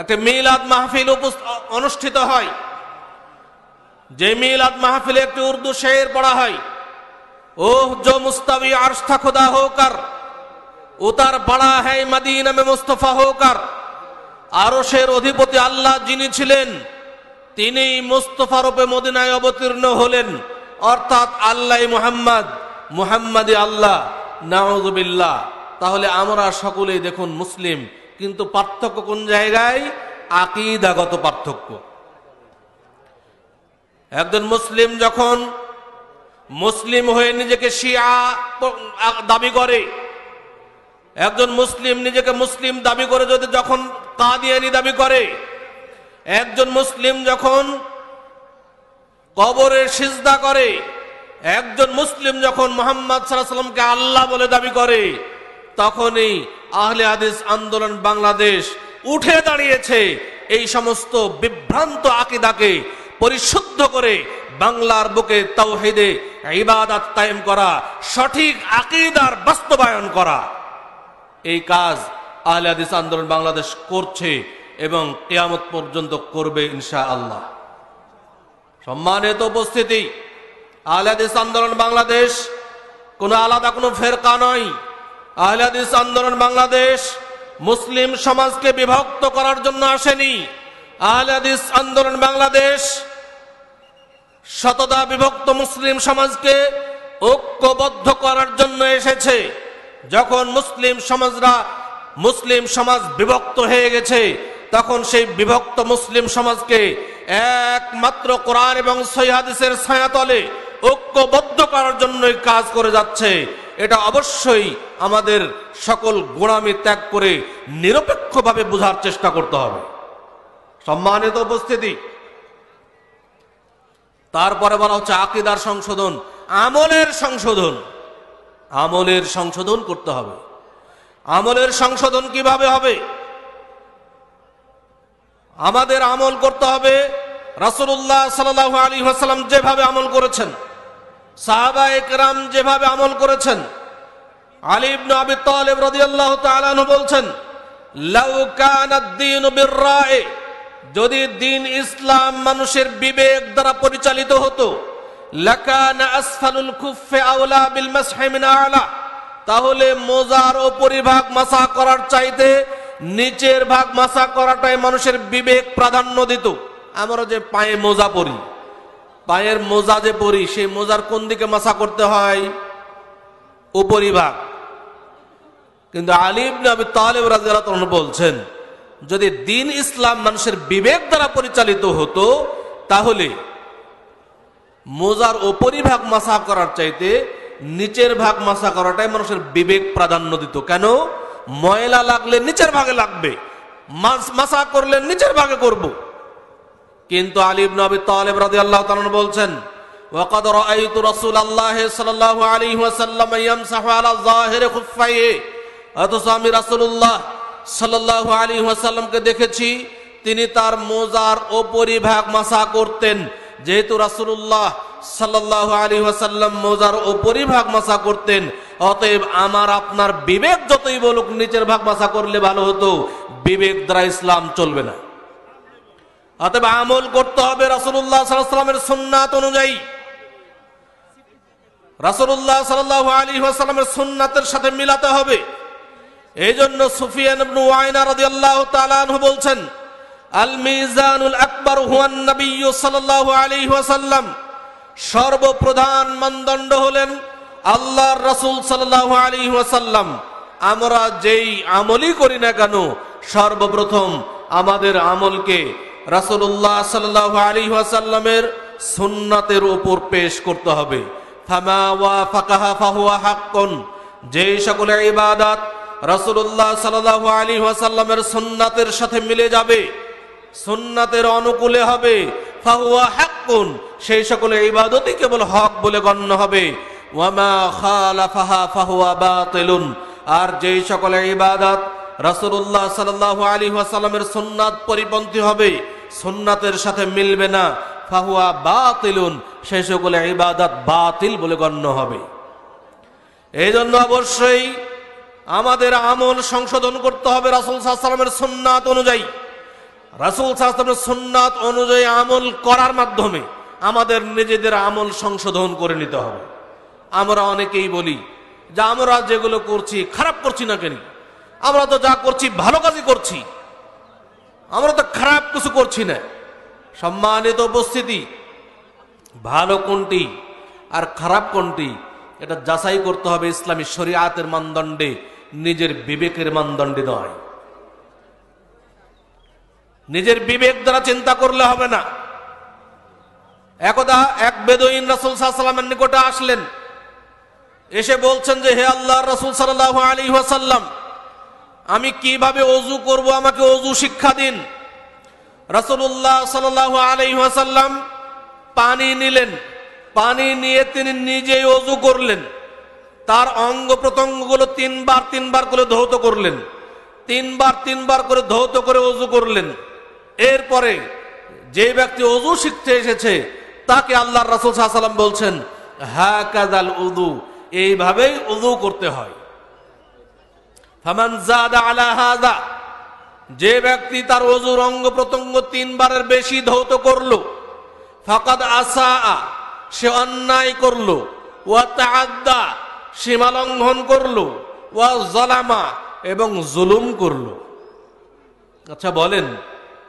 একটা মিলাদ মাহফিল অনুষ্ঠিত হয় যে মিলাদ মাহফিলে একটি উর্দু শের পড়া হয় ওহ জো মুস্তাবি আর্শা খোদা खुदा ও তার বাড়া है मदीना में मुस्तफा होकर আরশের অধিপতি আল্লাহ যিনি ছিলেন তিনি মুস্তফা রূপে মদিনায় অবতীর্ণ হলেন অর্থাৎ আল্লাহ মুহাম্মদ মুহাম্মাদি আল্লাহ নাউজবিল্লা তাহলে আমরা সকলেই দেখুন মুসলিম কিন্তু পার্থক্য কোন জায়গায় আকিদাগত পার্থক্য একজন মুসলিম যখন মুসলিম হয়ে নিজেকে শিয়া দাবি করে একজন মুসলিম নিজেকে মুসলিম দাবি করে যদি যখন কাদিয়ানি দাবি করে একজন মুসলিম যখন কবরের সিজদা করে একজন মুসলিম যখন মোহাম্মদ সাল্লামকে আল্লাহ বলে দাবি করে তখনই আহলে আদিস আন্দোলন বাংলাদেশ উঠে দাঁড়িয়েছে এই সমস্ত বিভ্রান্ত আকিদাকে পরিশুদ্ধ করে বাংলার বুকে তাওহিদে ইবাদাত কায়েম করা সঠিক আকিদার বাস্তবায়ন করা এই কাজ আহলে হাদিস আন্দোলন বাংলাদেশ করছে এবং কেয়ামত পর্যন্ত করবে ইনশা আল্লাহ সম্মানিত উপস্থিতি আহলে হাদিস আন্দোলন বাংলাদেশ কোনো আলাদা কোনো ফেরকা নয় আহলে হাদিস আন্দোলন বাংলাদেশ মুসলিম সমাজকে বিভক্ত করার জন্য আসেনি আহলে হাদিস আন্দোলন বাংলাদেশ শতদা বিভক্ত মুসলিম সমাজকে ঐক্যবদ্ধ করার জন্য এসেছে যখন মুসলিম সমাজরা মুসলিম সমাজ বিভক্ত হয়ে গেছে তখন সেই বিভক্ত মুসলিম সমাজকে একমাত্র কোরআন এবং সৈহাদিসের ছায়াতলে ঐক্যবদ্ধ করার জন্যই কাজ করে যাচ্ছে এটা অবশ্যই আমাদের সকল গোড়ামি ত্যাগ করে নিরপেক্ষভাবে বোঝার চেষ্টা করতে হবে সম্মানিত উপস্থিতি তারপরে বলা হচ্ছে আকিদার সংশোধন আমলের সংশোধন আমলের সংশোধন করতে হবে আমলের সংশোধন কিভাবে হবে আমাদের আমল করতে হবে রাসুল্লাহ সাল্লাহ আলী হাসালাম যেভাবে আমল করেছেন সাহাবা একরাম যেভাবে আমল করেছেন আলিবাহ বলছেন রায় যদি দিন ইসলাম মানুষের বিবেক দ্বারা পরিচালিত হতো তাহলে মোজার ওপরিভাগ মাসা করার চাইতে নিচের ভাগ মাসা করাটাই মানুষের বিবেক প্রাধান্য দিত আমরা যে পায়ে মোজা পরি পায়ের মোজা যে পরি সেই মোজার কোন দিকে মাসা করতে হয় উপরিভাগ কিন্তু আলিম নবী তালেব রাজিয়াল বলছেন যদি দিন ইসলাম মানুষের বিবেক দ্বারা পরিচালিত হতো তাহলে মোজার ওপরিভাগ মাসা করার চাইতে নিচের ভাগ মাসা করাটাই মানুষের বিবেক প্রাধান্য দিত কেন ময়লা লাগলে নিচের ভাগে লাগবে মাসা করলে নিচের ভাগে করব। কিন্তু আলিব নবী তালেব রাজি আল্লাহ বলছেন আমি রাসুল্লাহ সাল্লাহ আলী ওয়াসাল্লামকে দেখেছি তিনি তার মোজার ভাগ মাসা করতেন যেহেতু রাসুল্লাহ সাল্লাহ আলী ওয়াসাল্লাম মোজার ভাগ মাসা করতেন অতএব আমার আপনার বিবেক যতই বলুক নিচের ভাগ মাসা করলে ভালো হতো বিবেক দ্বারা ইসলাম চলবে না অতএব আমল করতে হবে রাসুল্লাহ সাল্লামের সুন্নাত অনুযায়ী রাসুল্লাহ সাল্লাহ আলী ওয়াসাল্লামের সুন্নাতের সাথে মিলাতে হবে এই জন্য বলছেন হুয়ান নবী সর্বপ্রধান মানদণ্ড হলেন আল্লাহর রসুল সাল্লাল্লাহু আলাইহি আমরা যেই আমলই করি না কেন সর্বপ্রথম আমাদের আমলকে রাসূলুল্লাহ সাল্লাল্লাহু আলী ওয়াসাল্লামের সুন্নাতের উপর পেশ করতে হবে যে সকলে ফাকাহা ফাহুয়া যেই ইবাদত রসুল্লাহ সাল্লাহ আলী ওয়াসাল্লামের সুন্নাতের সাথে মিলে যাবে সুন্নাতের অনুকূলে হবে ফাহুয়া কোন সেই সকল ইবাদতই কেবল হক বলে গণ্য হবে ওয়ামা খালাফাহা ফাহুয়া বা তেলুন আর যেই সকল ইবাদত রাসূলুল্লাহ সাল্লাল্লাহু আলী ওয়াসাল্লামের সুন্নাত পরিপন্থী হবে সুন্নাতের সাথে মিলবে না ফাহুয়া বা তেলুন সেই সকল ইবাদত বাতিল বলে গণ্য হবে এই জন্য অবশ্যই আমাদের আমল সংশোধন করতে হবে রাসুল সাহসালামের সোননাথ অনুযায়ী রাসুল সাহসালামের সোননাথ অনুযায়ী আমল করার মাধ্যমে আমাদের নিজেদের আমল সংশোধন করে নিতে হবে আমরা অনেকেই বলি যে আমরা যেগুলো করছি খারাপ করছি না কেন আমরা তো যা করছি ভালো কাজই করছি আমরা তো খারাপ কিছু করছি না সম্মানিত উপস্থিতি ভালো কোনটি আর খারাপ কোনটি এটা যাচাই করতে হবে ইসলামী শরিয়াতের মানদণ্ডে নিজের বিবেকের মানদণ্ডে নয় নিজের বিবেক দ্বারা চিন্তা করলে হবে না একদা এক বেদইন রাসুল সাল্লামের নিকটে আসলেন এসে বলছেন যে হে আল্লাহ রাসুল সাল্লাহ আলী ওয়াসাল্লাম আমি কিভাবে অজু করব আমাকে অজু শিক্ষা দিন রাসুল্লাহ সাল্লাহ আলী ওয়াসাল্লাম পানি নিলেন পানি নিয়ে তিনি নিজেই অজু করলেন তার অঙ্গ প্রত্যঙ্গগুলো তিনবার তিনবার করে ধৌত করলেন তিনবার তিনবার করে ধৌত করে অজু করলেন এরপরে যে ব্যক্তি অজু শিখতে এসেছে তাকে আল্লাহ রাসুল সাল্লাম বলছেন হ্যা কাজাল উদু এইভাবেই উদু করতে হয় যে ব্যক্তি তার অজুর অঙ্গ প্রত্যঙ্গ তিনবারের বেশি ধৌত করল ফকাদ আসা সে অন্যায় করল ওয়া সীমা লঙ্ঘন করলো ওয়া জলামা এবং জুলুম করলো আচ্ছা বলেন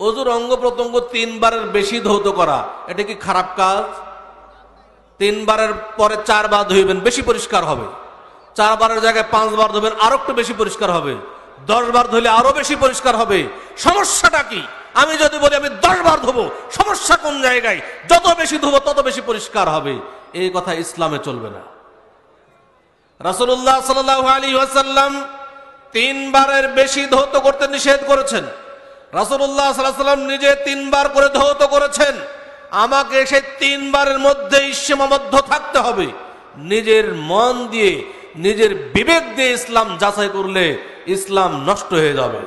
অজুর অঙ্গ প্রত্যঙ্গ তিনবারের বেশি ধৌত করা এটা কি খারাপ কাজ তিনবারের পরে চারবার ধুইবেন বেশি পরিষ্কার হবে চারবারের জায়গায় পাঁচবার ধুবেন আরো একটু বেশি পরিষ্কার হবে দশবার ধুলে আরো বেশি পরিষ্কার হবে সমস্যাটা কি আমি যদি বলি আমি দশবার ধুবো সমস্যা কোন জায়গায় যত বেশি ধুবো তত বেশি পরিষ্কার হবে এই কথা ইসলামে চলবে না রাসুল্লাহ সাল আলী ওয়াসাল্লাম তিনবারের বেশি ধৌত করতে নিষেধ করেছেন রাসুল্লাহ সাল্লাম নিজে তিনবার করে ধৌত করেছেন আমাকে সে তিনবারের মধ্যে সীমাবদ্ধ থাকতে হবে নিজের মন দিয়ে নিজের বিবেক দিয়ে ইসলাম যাচাই করলে ইসলাম নষ্ট হয়ে যাবে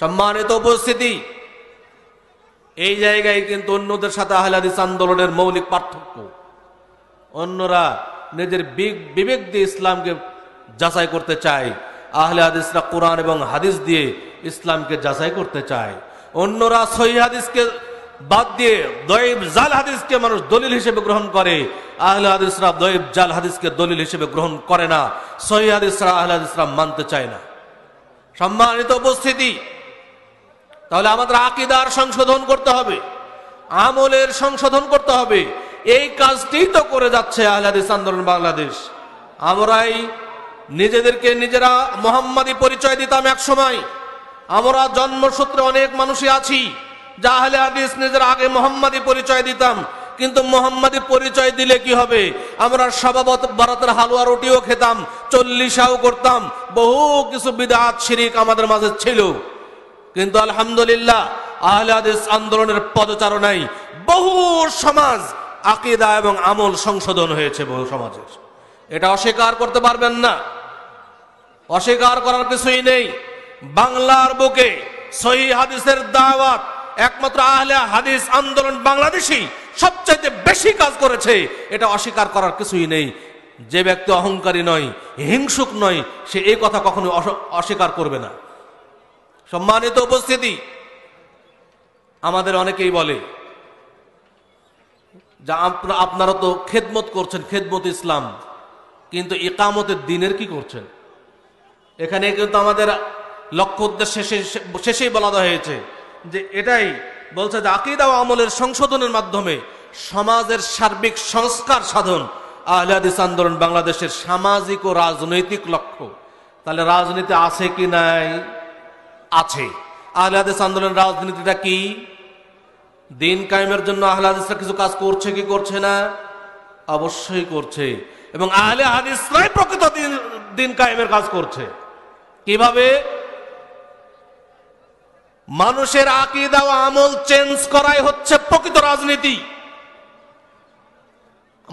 সম্মানিত উপস্থিতি এই জায়গায় কিন্তু অন্যদের সাথে আহলাদিস আন্দোলনের মৌলিক পার্থক্য অন্যরা নিজের বিবেক দিয়ে ইসলামকে যাচাই করতে চায় আহলে হাদিসরা কোরআন এবং হাদিস দিয়ে ইসলামকে যাচাই করতে চায় অন্যরা সহি হাদিসকে বাদ দিয়ে দয়েব জাল হাদিসকে মানুষ দলিল হিসেবে গ্রহণ করে আহলে হাদিসরা দয়েব জাল হাদিসকে দলিল হিসেবে গ্রহণ করে না সহি হাদিসরা আহলে হাদিসরা মানতে চায় না সম্মানিত উপস্থিতি তাহলে আমাদের আকিদার সংশোধন করতে হবে আমলের সংশোধন করতে হবে এই কাজটি তো করে যাচ্ছে আহলাদিস আন্দোলন বাংলাদেশ আমরাই নিজেদেরকে নিজেরা মোহাম্মদি পরিচয় দিতাম এক সময় আমরা জন্মসূত্রে অনেক মানুষই আছি যা আহলে হাদিস নিজের আগে মোহাম্মদি পরিচয় দিতাম কিন্তু মোহাম্মদি পরিচয় দিলে কি হবে আমরা স্বভাবত ভারতের হালুয়া রুটিও খেতাম চল্লিশাও করতাম বহু কিছু বিদাত শিরিক আমাদের মাঝে ছিল কিন্তু আলহামদুলিল্লাহ আহলে হাদিস আন্দোলনের পদচারণায় বহু সমাজ আকিদা এবং আমল সংশোধন হয়েছে বহু সমাজের এটা অস্বীকার করতে পারবেন না অস্বীকার করার কিছুই নেই বাংলার বুকে সহি হাদিসের দাওয়াত একমাত্র আহলে হাদিস আন্দোলন বাংলাদেশি সবচাইতে বেশি কাজ করেছে এটা অস্বীকার করার কিছুই নেই যে ব্যক্তি অহংকারী নয় হিংসুক নয় সে এই কথা কখনো অস্বীকার করবে না সম্মানিত উপস্থিতি আমাদের অনেকেই বলে যা আপনারা তো খেদমত করছেন খেদমত ইসলাম কিন্তু একামতের দিনের কি করছেন এখানে কিন্তু আমাদের লক্ষ্য উদ্দেশ্যে শেষেই বলা হয়েছে যে এটাই বলছে যে আকিদা ও আমলের সংশোধনের মাধ্যমে সমাজের সার্বিক সংস্কার সাধন আহলাদিস আন্দোলন বাংলাদেশের সামাজিক ও রাজনৈতিক লক্ষ্য তাহলে রাজনীতি আছে কি নাই আছে আহলাদিস আন্দোলন রাজনীতিটা কি দিন কায়েমের জন্য আহলে হাদিসরা কিছু কাজ করছে কি করছে না অবশ্যই করছে এবং আহলে হাদিসরাই প্রকৃত দিন দিন কায়েমের কাজ করছে কিভাবে মানুষের আকিদা ও আমল চেঞ্জ করাই হচ্ছে প্রকৃত রাজনীতি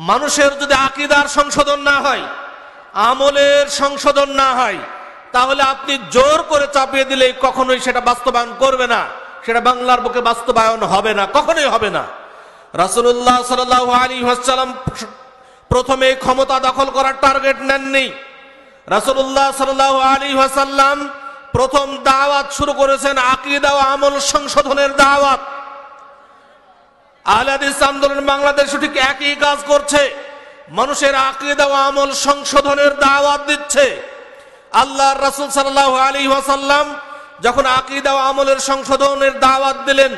মানুষের যদি আকিদার সংশোধন না হয় আমলের সংশোধন না হয় তাহলে আপনি জোর করে চাপিয়ে দিলে কখনোই সেটা বাস্তবায়ন করবে না সেটা বাংলার বুকে বাস্তবায়ন হবে না কখনোই হবে না রাসুল্লাহ সাল আলী হাসালাম প্রথমে ক্ষমতা দখল করার টার্গেট নেননি রাসুল্লাহ সাল আলী হাসাল্লাম প্রথম দাওয়াত শুরু করেছেন আকিদা ও আমল সংশোধনের দাওয়াত আহলাদিস আন্দোলন বাংলাদেশ ঠিক একই কাজ করছে মানুষের আকিদা ও আমল সংশোধনের দাওয়াত দিচ্ছে আল্লাহ রাসুল সাল্লাহ আলী হাসাল্লাম যখন আকিদা আমলের সংশোধনের দাওয়াত দিলেন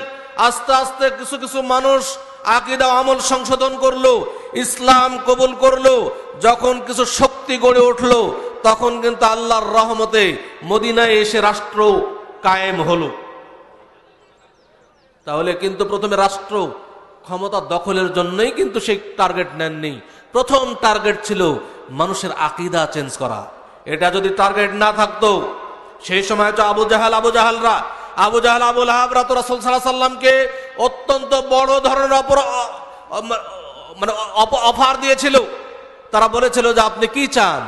আস্তে আস্তে কিছু কিছু মানুষ আকিদা আমল সংশোধন করলো ইসলাম কবুল করলো যখন কিছু শক্তি গড়ে উঠলো তখন কিন্তু আল্লাহর রহমতে মদিনায় এসে রাষ্ট্র কায়েম হলো তাহলে কিন্তু প্রথমে রাষ্ট্র ক্ষমতা দখলের জন্যই কিন্তু সেই টার্গেট নেননি প্রথম টার্গেট ছিল মানুষের আকিদা চেঞ্জ করা এটা যদি টার্গেট না থাকতো সেই সময় তো আবু জাহাল আবু জাহালরা আবু জাহাল আবুল হাবরা তো রাসুল সাল্লাহ সাল্লামকে অত্যন্ত বড় ধরনের অপর মানে অফার দিয়েছিল তারা বলেছিল যে আপনি কি চান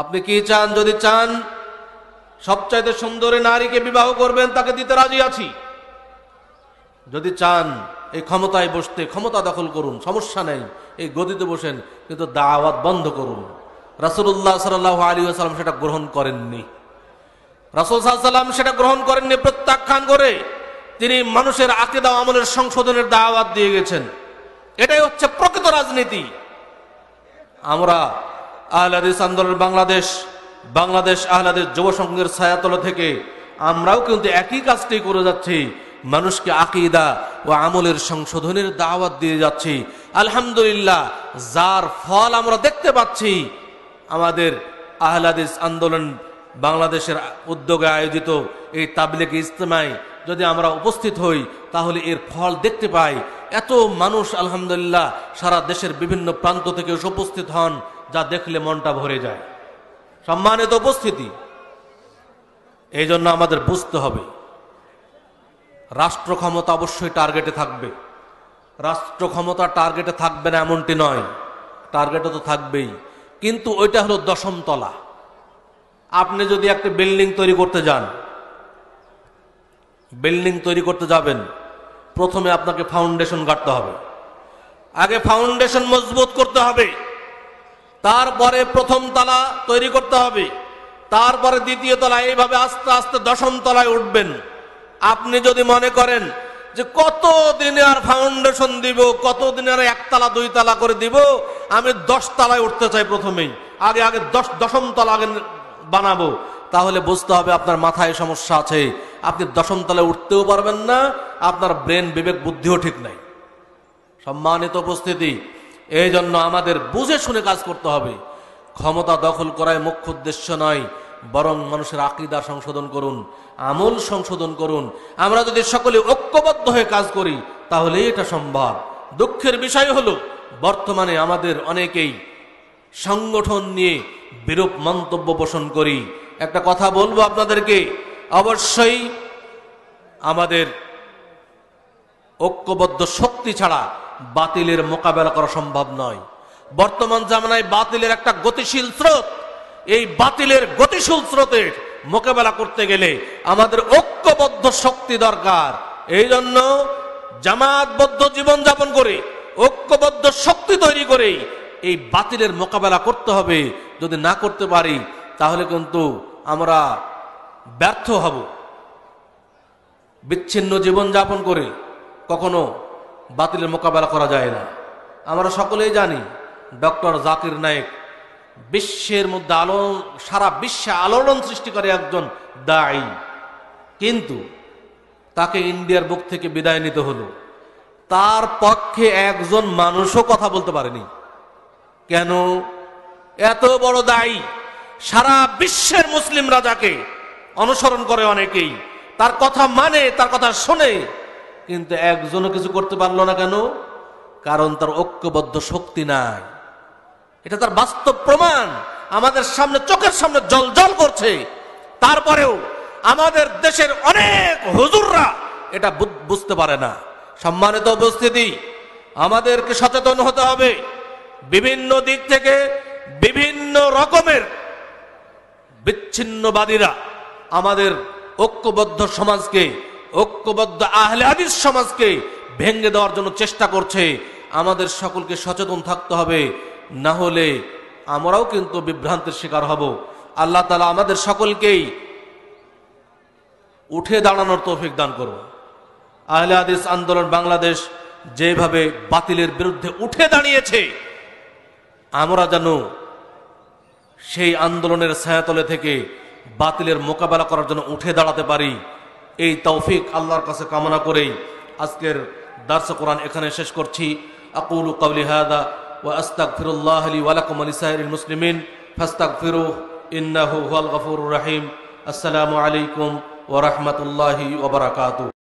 আপনি কি চান যদি চান সবচাইতে সুন্দরী নারীকে বিবাহ করবেন তাকে দিতে রাজি আছি যদি চান এই ক্ষমতায় বসতে ক্ষমতা দখল করুন সমস্যা নেই এই গদিতে বসেন কিন্তু দাওয়াত বন্ধ করুন রাসুল্লাহ সাল আলী আসালাম সেটা গ্রহণ করেননি রাসুল সাল্লাম সেটা গ্রহণ করেননি প্রত্যাখ্যান করে তিনি মানুষের আকেদা আমলের সংশোধনের দাওয়াত দিয়ে গেছেন এটাই হচ্ছে প্রকৃত রাজনীতি আমরা আহলাদিস আন্দোলন বাংলাদেশ বাংলাদেশ আহলাদের যুব সংঘের ছায়াতল থেকে আমরাও কিন্তু একই কাজটি করে যাচ্ছি মানুষকে আকিদা ও আমলের সংশোধনের দাওয়াত দিয়ে যাচ্ছি আলহামদুলিল্লাহ যার ফল আমরা দেখতে পাচ্ছি আমাদের আহলাদিস আন্দোলন বাংলাদেশের উদ্যোগে আয়োজিত এই তাবলিগ ইজতেমায় যদি আমরা উপস্থিত হই তাহলে এর ফল দেখতে পাই এত মানুষ আলহামদুলিল্লাহ সারা দেশের বিভিন্ন প্রান্ত থেকে উপস্থিত হন যা দেখলে মনটা ভরে যায় সম্মানিত উপস্থিতি এই জন্য আমাদের বুঝতে হবে রাষ্ট্র ক্ষমতা অবশ্যই টার্গেটে থাকবে রাষ্ট্র ক্ষমতা টার্গেটে থাকবে না এমনটি নয় টার্গেটও তো থাকবেই কিন্তু ওইটা হলো দশমতলা আপনি যদি একটা বিল্ডিং তৈরি করতে যান বিল্ডিং তৈরি করতে যাবেন প্রথমে আপনাকে ফাউন্ডেশন গাড়তে হবে আগে ফাউন্ডেশন মজবুত করতে হবে তারপরে প্রথম তলা তৈরি করতে হবে তারপরে দ্বিতীয় তলা এইভাবে আস্তে আস্তে দশম তলায় উঠবেন আপনি যদি মনে করেন যে কত দিনে আর ফাউন্ডেশন দিব কত দিনে আর একতলা দুই তলা করে দিব আমি দশ তলায় উঠতে চাই প্রথমেই আগে আগে দশ দশম তলা আগে বানাবো তাহলে বুঝতে হবে আপনার মাথায় সমস্যা আছে আপনি দশম তলে উঠতেও পারবেন না আপনার ব্রেন বিবেক বুদ্ধিও ঠিক নাই সম্মানিত উপস্থিতি এই জন্য আমাদের বুঝে শুনে কাজ করতে হবে ক্ষমতা দখল করায় মুখ্য উদ্দেশ্য নয় বরং মানুষের আকৃদা সংশোধন করুন আমল সংশোধন করুন আমরা যদি সকলে ঐক্যবদ্ধ হয়ে কাজ করি তাহলেই এটা সম্ভব দুঃখের বিষয় হলো বর্তমানে আমাদের অনেকেই সংগঠন নিয়ে বিরূপ মন্তব্য পোষণ করি একটা কথা বলবো আপনাদেরকে অবশ্যই আমাদের ঐক্যবদ্ধ শক্তি ছাড়া বাতিলের মোকাবেলা করা সম্ভব নয় বর্তমান জামানায় বাতিলের একটা গতিশীল স্রোত এই বাতিলের গতিশীল স্রোতের মোকাবেলা করতে গেলে আমাদের ঐক্যবদ্ধ শক্তি দরকার এই জন্য জামাতবদ্ধ জীবনযাপন করে ঐক্যবদ্ধ শক্তি তৈরি করে এই বাতিলের মোকাবেলা করতে হবে যদি না করতে পারি তাহলে কিন্তু আমরা ব্যর্থ হব বিচ্ছিন্ন জীবনযাপন করে কখনো বাতিলের মোকাবেলা করা যায় না আমরা সকলেই জানি ডক্টর জাকির নায়েক বিশ্বের মধ্যে আলো সারা বিশ্বে আলোড়ন সৃষ্টি করে একজন দায়ী কিন্তু তাকে ইন্ডিয়ার বুক থেকে বিদায় নিতে হলো তার পক্ষে একজন মানুষও কথা বলতে পারেনি কেন এত বড় দায়ী সারা বিশ্বের মুসলিম রাজাকে অনুসরণ করে অনেকেই তার কথা মানে তার কথা শোনে কিন্তু একজনও কিছু করতে পারলো না কেন কারণ তার ঐক্যবদ্ধ শক্তি নাই এটা তার বাস্তব প্রমাণ আমাদের সামনে চোখের সামনে জল জল করছে তারপরেও আমাদের দেশের অনেক হুজুররা এটা বুঝতে পারে না সম্মানিত উপস্থিতি আমাদেরকে সচেতন হতে হবে বিভিন্ন দিক থেকে বিভিন্ন রকমের বিচ্ছিন্নবাদীরা আমাদের ঐক্যবদ্ধ সমাজকে ঐক্যবদ্ধ আহলে আদিস সমাজকে ভেঙে দেওয়ার জন্য চেষ্টা করছে আমাদের সকলকে সচেতন থাকতে হবে না হলে আমরাও কিন্তু বিভ্রান্তের শিকার হব আল্লাহ তালা আমাদের সকলকেই উঠে দাঁড়ানোর তৌফিক দান করব আহলে আদিস আন্দোলন বাংলাদেশ যেভাবে বাতিলের বিরুদ্ধে উঠে দাঁড়িয়েছে আমরা যেন সেই আন্দোলনের ছায়াতলে থেকে বাতিলের মোকাবেলা করার জন্য উঠে দাঁড়াতে পারি এই তৌফিক আল্লাহর কাছে কামনা করেই আজকের দার্শ কোরআন এখানে শেষ করছি আকুল কাবলি ও আস্তাক ফিরুল্লাহ আলী ওয়ালাকুম আলী লিসাইরিল মুসলিমিন ফাস্তাগফিরু ইন্নাহু হুয়াল গফুর রহিম আসসালামু আলাইকুম ও রাহমাতুল্লাহি ওয়া